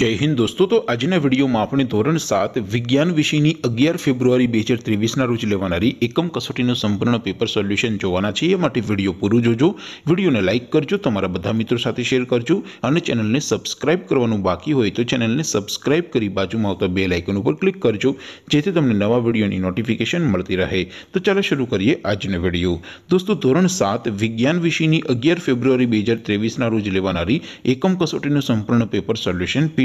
જય હિન્દ દોસ્તો તો આજના વિડીયોમાં આપણે ધોરણ સાત વિજ્ઞાન વિષયની અગિયાર ફેબ્રુઆરી બે હજાર ત્રેવીસના રોજ લેવાનારી એકમ કસોટીનું સંપૂર્ણ પેપર સોલ્યુશન જોવાના છે એ માટે વિડીયો પૂરું જોજો વિડીયોને લાઇક કરજો તમારા બધા મિત્રો સાથે શેર કરજો અને ચેનલને સબસ્ક્રાઇબ કરવાનું બાકી હોય તો ચેનલને સબસ્ક્રાઇબ કરી બાજુમાં આવતા બે લાઇકન ઉપર ક્લિક કરજો જેથી તમને નવા વિડીયોની નોટિફિકેશન મળતી રહે તો ચાલો શરૂ કરીએ આજનો વિડીયો દોસ્તો ધોરણ સાત વિજ્ઞાન વિષયની અગિયાર ફેબ્રુઆરી બે હજાર ત્રેવીસના રોજ લેવાનારી એકમ કસોટીનું સંપૂર્ણ પેપર સોલ્યુશન પી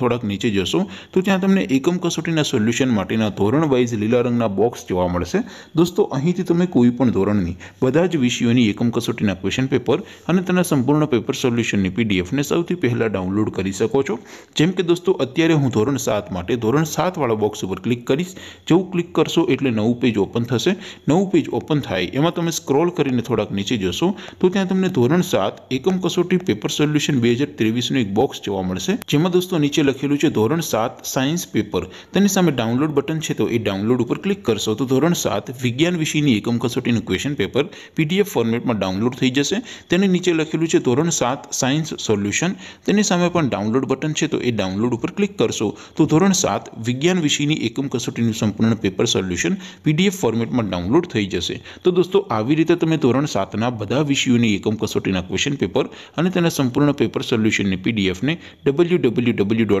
થોડાક નીચે જશો તો ત્યાં તમને એકમ કસોટીના સોલ્યુશન માટેના ધોરણ વાઇઝ લીલા રંગના બોક્સ જોવા મળશે દોસ્તો અહીંથી તમે કોઈ પણ ધોરણની બધા જ વિષયોની એકમ કસોટીના ક્વેશ્ચન પેપર અને તેના સંપૂર્ણ પેપર સોલ્યુશનની પીડીએફને સૌથી પહેલાં ડાઉનલોડ કરી શકો છો જેમ કે દોસ્તો અત્યારે હું ધોરણ સાત માટે ધોરણ સાતવાળા બોક્સ ઉપર ક્લિક કરીશ જેવું ક્લિક કરશો એટલે નવું પેજ ઓપન થશે નવું પેજ ઓપન થાય એમાં તમે સ્ક્રોલ કરીને થોડાક નીચે જશો તો ત્યાં તમને ધોરણ સાત એકમ કસોટી પેપર સોલ્યુશન બે હજાર ત્રેવીસનું એક બોક્સ જોવા મળશે જેમાં દોસ્તો નીચે લખેલું છે ધોરણ સાત સાયન્સ પેપર તેની સામે ડાઉનલોડ બટન છે તો એ ડાઉનલોડ ઉપર ક્લિક કરશો તો ધોરણ સાત વિજ્ઞાન વિષયની એકમ કસોટીનું ક્વેશ્ચન પેપર પીડીએફ ફોર્મેટમાં ડાઉનલોડ થઈ જશે તેની નીચે લખેલું છે ધોરણ સાત સાયન્સ સોલ્યુશન તેની સામે પણ ડાઉનલોડ બટન છે તો એ ડાઉનલોડ ઉપર ક્લિક કરશો તો ધોરણ સાત વિજ્ઞાન વિષયની એકમ કસોટીનું સંપૂર્ણ પેપર સોલ્યુશન પીડીએફ ફોર્મેટમાં ડાઉનલોડ થઈ જશે તો દોસ્તો આવી રીતે તમે ધોરણ સાતના બધા વિષયોની એકમ કસોટીના ક્વેશ્ચન પેપર અને તેના સંપૂર્ણ પેપર સોલ્યુશનની પીડીએફને ડબલ્યુ ડબલ્યુ ડબલ્યુ ડોટ